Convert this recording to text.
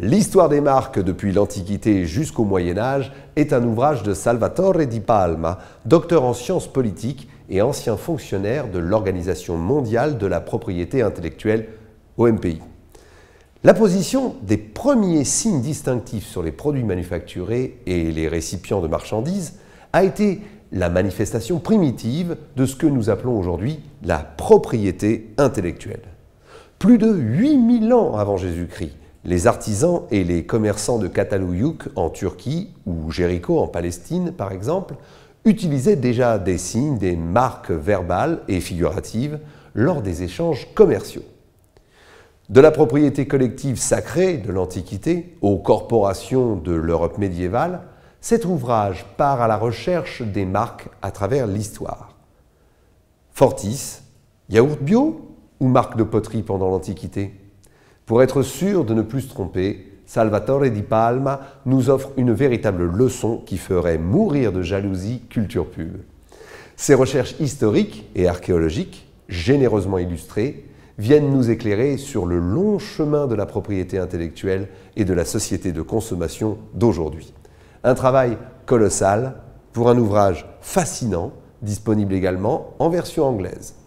L'histoire des marques depuis l'Antiquité jusqu'au Moyen Âge est un ouvrage de Salvatore Di Palma, docteur en sciences politiques et ancien fonctionnaire de l'Organisation mondiale de la propriété intellectuelle, OMPI. La position des premiers signes distinctifs sur les produits manufacturés et les récipients de marchandises a été la manifestation primitive de ce que nous appelons aujourd'hui la propriété intellectuelle. Plus de 8000 ans avant Jésus-Christ, les artisans et les commerçants de Katalouyouk en Turquie ou Jéricho en Palestine, par exemple, utilisaient déjà des signes, des marques verbales et figuratives lors des échanges commerciaux. De la propriété collective sacrée de l'Antiquité aux corporations de l'Europe médiévale, cet ouvrage part à la recherche des marques à travers l'histoire. Fortis, yaourt bio ou marque de poterie pendant l'Antiquité pour être sûr de ne plus se tromper, Salvatore Di Palma nous offre une véritable leçon qui ferait mourir de jalousie Culture Pub. Ses recherches historiques et archéologiques, généreusement illustrées, viennent nous éclairer sur le long chemin de la propriété intellectuelle et de la société de consommation d'aujourd'hui. Un travail colossal pour un ouvrage fascinant, disponible également en version anglaise.